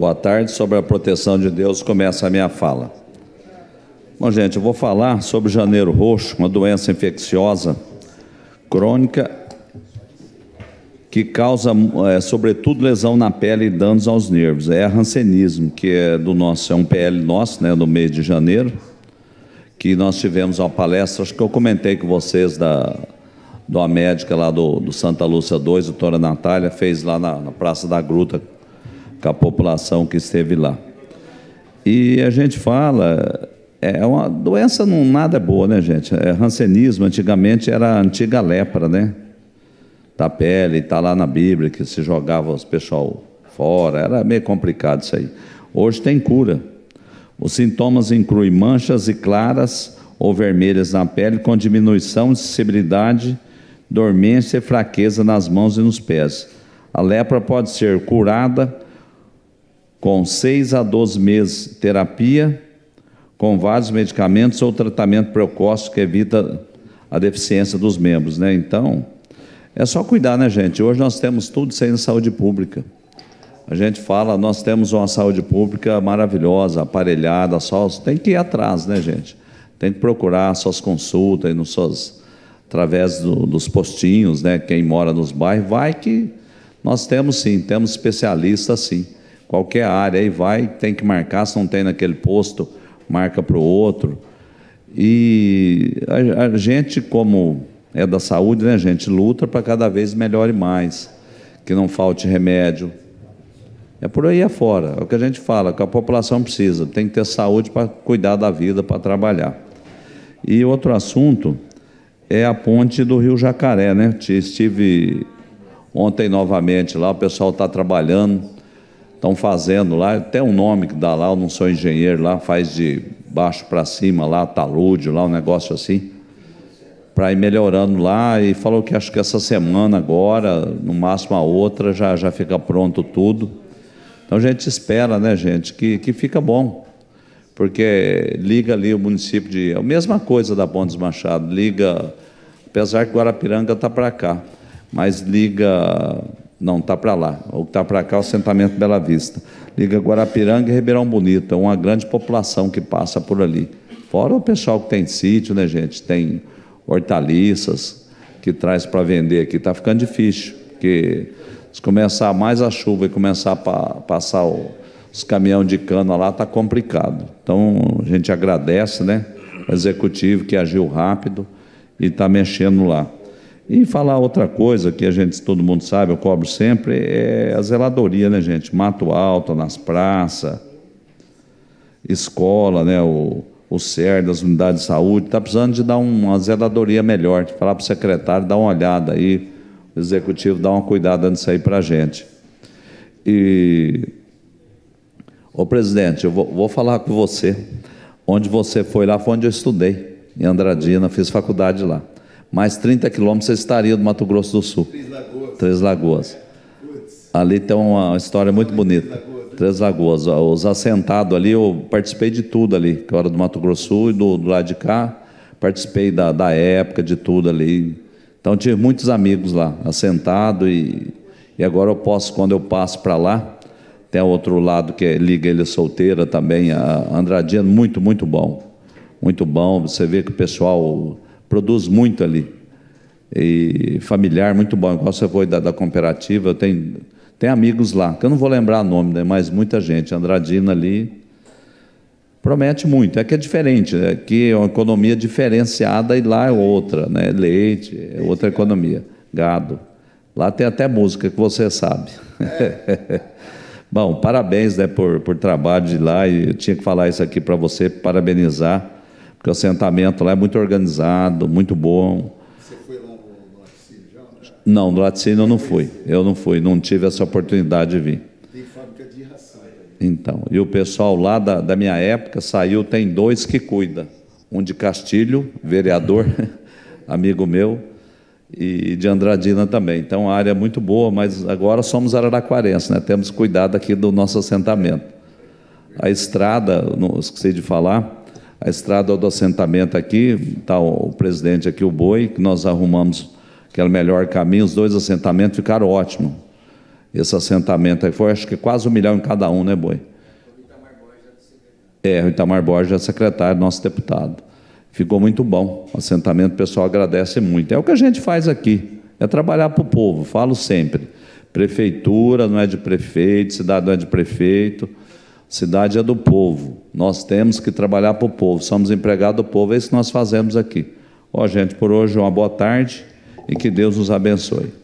Boa tarde. Sobre a proteção de Deus, começa a minha fala. Bom, gente, eu vou falar sobre janeiro roxo, uma doença infecciosa crônica que causa, é, sobretudo, lesão na pele e danos aos nervos. É a rancenismo, que é do nosso, é um PL nosso, né, no mês de janeiro, que nós tivemos uma palestra, acho que eu comentei com vocês da da médica lá do, do Santa Lúcia 2, doutora Natália, fez lá na, na Praça da Gruta, com a população que esteve lá. E a gente fala, é uma doença não nada é boa, né, gente? É rancenismo, antigamente era a antiga lepra, né? Da tá pele, está lá na Bíblia que se jogava os pessoal fora, era meio complicado isso aí. Hoje tem cura. Os sintomas incluem manchas e claras ou vermelhas na pele com diminuição de sensibilidade, dormência e fraqueza nas mãos e nos pés. A lepra pode ser curada com 6 a 12 meses terapia, com vários medicamentos ou tratamento precoce que evita a deficiência dos membros. Né? Então, é só cuidar, né, gente? Hoje nós temos tudo sem saúde pública. A gente fala, nós temos uma saúde pública maravilhosa, aparelhada, só tem que ir atrás, né, gente? Tem que procurar suas consultas, nos suas, através do, dos postinhos, né? Quem mora nos bairros, vai que nós temos sim, temos especialistas sim qualquer área, aí vai, tem que marcar, se não tem naquele posto, marca para o outro. E a, a, gente, como é da saúde, né, a gente luta para cada vez melhore mais, que não falte remédio. É por aí afora, é o que a gente fala, é que a população precisa, tem que ter saúde para cuidar da vida, para trabalhar. E outro assunto é a ponte do Rio Jacaré, né? Estive ontem novamente lá, o pessoal está trabalhando, estão fazendo lá, até um nome que dá lá, eu não sou engenheiro lá, faz de baixo para cima lá, talude lá, um negócio assim, para ir melhorando lá. E falou que acho que essa semana agora, no máximo a outra, já, já fica pronto tudo. Então a gente espera, né, gente, que, que fica bom. Porque liga ali o município de. é A mesma coisa da Pontes Machado, liga. Apesar que Guarapiranga está para cá, mas liga não, está para lá. O que está para cá é o assentamento Bela Vista. Liga Guarapiranga e Ribeirão Bonito. É uma grande população que passa por ali. Fora o pessoal que tem sítio, né, gente? Tem hortaliças que traz para vender aqui. Está ficando difícil, porque se começar mais a chuva e começar a passar os caminhões de cana lá, está complicado. Então, a gente agradece, né? O executivo que agiu rápido e está mexendo lá. E falar outra coisa que a gente, todo mundo sabe, eu cobro sempre, é a zeladoria, né, gente? Mato alto, nas praças, escola, né? O, o CER, das unidades de saúde, está precisando de dar uma zeladoria melhor, de falar para o secretário, dar uma olhada aí, o executivo dar uma cuidada nisso aí para a gente. E, ô presidente, eu vou, vou falar com você. Onde você foi lá foi onde eu estudei, em Andradina, fiz faculdade lá mais 30 quilômetros você estaria do Mato Grosso do Sul. Três Lagoas. Três Lagoas. Ali tem uma história muito bonita. Três Lagoas. Né? Os assentados ali, eu participei de tudo ali, que era do Mato Grosso Sul e do, do lado de cá. Participei da, da época, de tudo ali. Então tive muitos amigos lá, assentado e, e agora eu posso, quando eu passo para lá, tem outro lado que é Liga ele Solteira também, a Andradina, muito, muito bom. Muito bom. Você vê que o pessoal produz muito ali. E familiar, muito bom. Igual você foi da, da cooperativa, tem, tem amigos lá, que eu não vou lembrar o nome, né, mas muita gente. Andradina ali promete muito. É que é diferente, né? que é uma economia diferenciada e lá é outra, né? Leite, é outra economia. Gado. Lá tem até música que você sabe. É. Bom, parabéns né, por, por trabalho de lá. E eu tinha que falar isso aqui para você, parabenizar porque o assentamento lá é muito organizado, muito bom. Você foi lá no Laticínio já? Né? Não, no Laticínio eu não fui. Eu não fui, não tive essa oportunidade de vir. Tem fábrica de ração. Então, e o pessoal lá da, da minha época saiu, tem dois que cuida. Um de Castilho, vereador, amigo meu, e de Andradina também. Então, a área é muito boa, mas agora somos araraquarenses, né? temos cuidado aqui do nosso assentamento. A estrada, não esqueci de falar, a estrada do assentamento aqui, está o presidente aqui, o Boi, que nós arrumamos que era o melhor caminho, os dois assentamentos ficaram ótimos. Esse assentamento aí foi, acho que quase um milhão em cada um, né, Boi? É, o Itamar Borges é secretário, nosso deputado. Ficou muito bom. O assentamento, o pessoal agradece muito. É o que a gente faz aqui, é trabalhar para o povo, falo sempre. Prefeitura não é de prefeito, cidade não é de prefeito, cidade é do povo. Nós temos que trabalhar para o povo, somos empregados do povo, é isso que nós fazemos aqui. Ó, oh, gente, por hoje uma boa tarde e que Deus nos abençoe.